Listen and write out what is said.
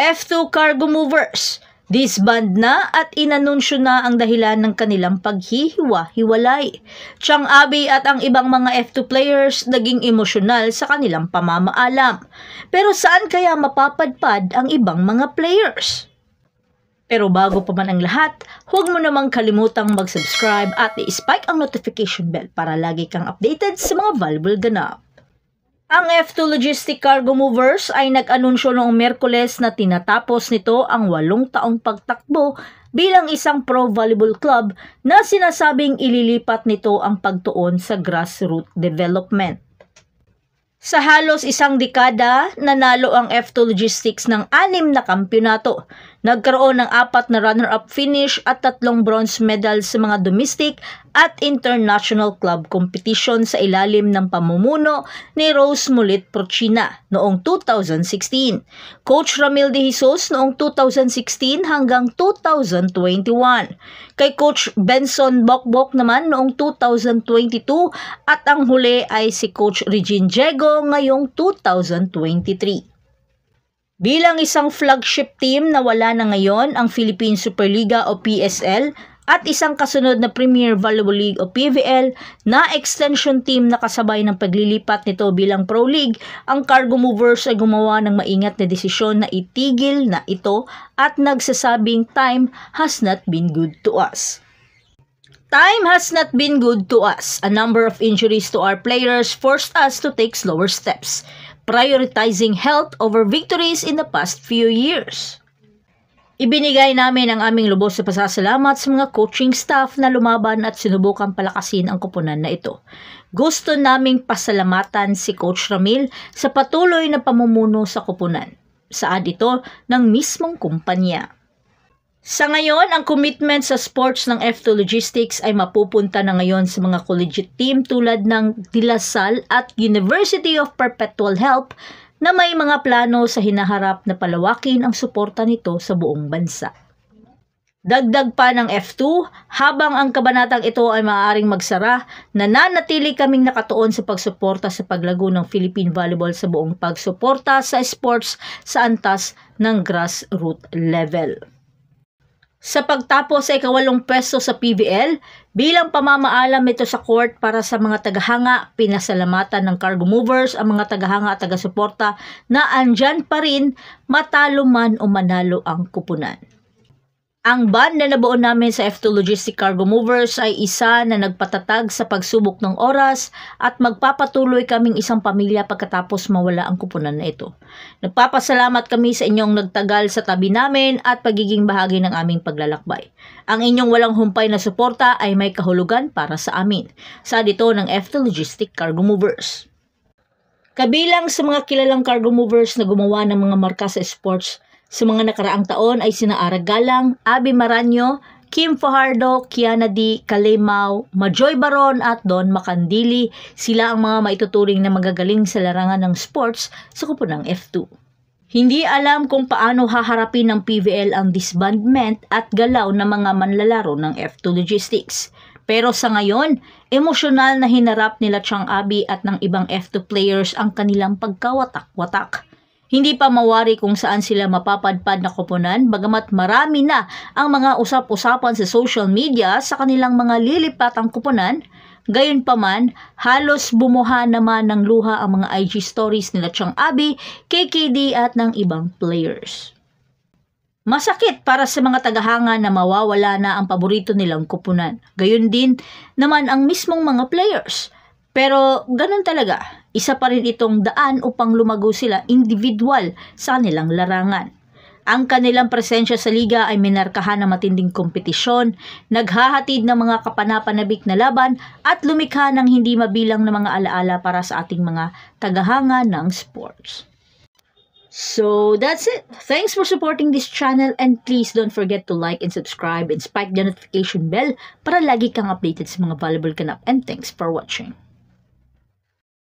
F2 cargo movers. Disband na at inanunsyo na ang dahilan ng kanilang paghihiwa-hiwalay. Chang Abi at ang ibang mga F2 players naging emosyonal sa kanilang pamamaalam. Pero saan kaya mapapadpad ang ibang mga players? Pero bago pa man ang lahat, huwag mo namang kalimutang mag-subscribe at i-spike ang notification bell para lagi kang updated sa mga valuable ganap. Ang F2 Logistic Cargo Movers ay nag-anunsyo noong Merkules na tinatapos nito ang walong taong pagtakbo bilang isang pro volleyball club na sinasabing ililipat nito ang pagtuon sa grassroots development. Sa halos isang dekada, nanalo ang F2 Logistics ng anim na kampyonato Nagkaroon ng apat na runner-up finish at tatlong bronze medals sa mga domestic at international club competition sa ilalim ng pamumuno ni Rose Mulit Prochina noong 2016, Coach Ramil De Jesus noong 2016 hanggang 2021, kay Coach Benson Bokbok naman noong 2022 at ang huli ay si Coach Regine Diego ngayong 2023. Bilang isang flagship team na wala na ngayon ang Philippine Superliga o PSL at isang kasunod na Premier Volleyball League o PVL na extension team na kasabay ng paglilipat nito bilang Pro League, ang Cargo Movers ay gumawa ng maingat na desisyon na itigil na ito at nagsasabing time has not been good to us. Time has not been good to us. A number of injuries to our players forced us to take slower steps prioritizing health over victories in the past few years. Ibinigay namin ang aming lubos sa pasasalamat sa mga coaching staff na lumaban at sinubukang palakasin ang kupunan na ito. Gusto naming pasalamatan si Coach Ramil sa patuloy na pamumuno sa kupunan. Sa adito ng mismong kumpanya. Sa ngayon, ang commitment sa sports ng F2 Logistics ay mapupunta na ngayon sa mga collegiate team tulad ng De La Salle at University of Perpetual Health na may mga plano sa hinaharap na palawakin ang suporta nito sa buong bansa. Dagdag pa ng F2, habang ang kabanatang ito ay maaaring magsara, nananatili kaming nakatuon sa pagsuporta sa paglago ng Philippine Volleyball sa buong pagsuporta sa sports sa antas ng grassroots level sa pagtapos sa ikawalong pwesto sa PVL, bilang pamamaalam ito sa court para sa mga tagahanga, pinasalamatan ng cargo movers ang mga tagahanga at tagasuporta na andyan pa rin matalo man o manalo ang kupunan. Ang band na nabuo namin sa F2 Logistic Cargo Movers ay isa na nagpatatag sa pagsubok ng oras at magpapatuloy kaming isang pamilya pagkatapos mawala ang kupunan na ito. Nagpapasalamat kami sa inyong nagtagal sa tabi namin at pagiging bahagi ng aming paglalakbay. Ang inyong walang humpay na suporta ay may kahulugan para sa amin. Sa dito ng F2 Logistic Cargo Movers. Kabilang sa mga kilalang cargo movers na gumawa ng mga marka sa sports, sa mga nakaraang taon ay sina Ara Galang, Abby Maranyo, Kim Fajardo, Kiana D. Kalemaw, Majoy Baron at Don Makandili. Sila ang mga maituturing na magagaling sa larangan ng sports sa kupunang F2. Hindi alam kung paano haharapin ng PVL ang disbandment at galaw ng mga manlalaro ng F2 Logistics. Pero sa ngayon, emosyonal na hinarap nila Chang Abi at ng ibang F2 players ang kanilang pagkawatak-watak. Hindi pa mawari kung saan sila mapapadpad na koponan bagamat marami na ang mga usap-usapan sa social media sa kanilang mga lilipatang koponan Gayon pa man, halos bumuha naman ng luha ang mga IG stories nila Chang Abi, KKD at ng ibang players. Masakit para sa mga tagahanga na mawawala na ang paborito nilang kupunan. Gayun din naman ang mismong mga players. Pero ganun talaga, isa pa rin itong daan upang lumago sila individual sa kanilang larangan. Ang kanilang presensya sa liga ay minarkahan ng matinding kompetisyon, naghahatid ng mga kapanapanabik na laban at lumikha ng hindi mabilang na mga alaala para sa ating mga tagahanga ng sports. So that's it. Thanks for supporting this channel and please don't forget to like and subscribe and spike the notification bell para lagi kang updated sa mga valuable ganap and thanks for watching.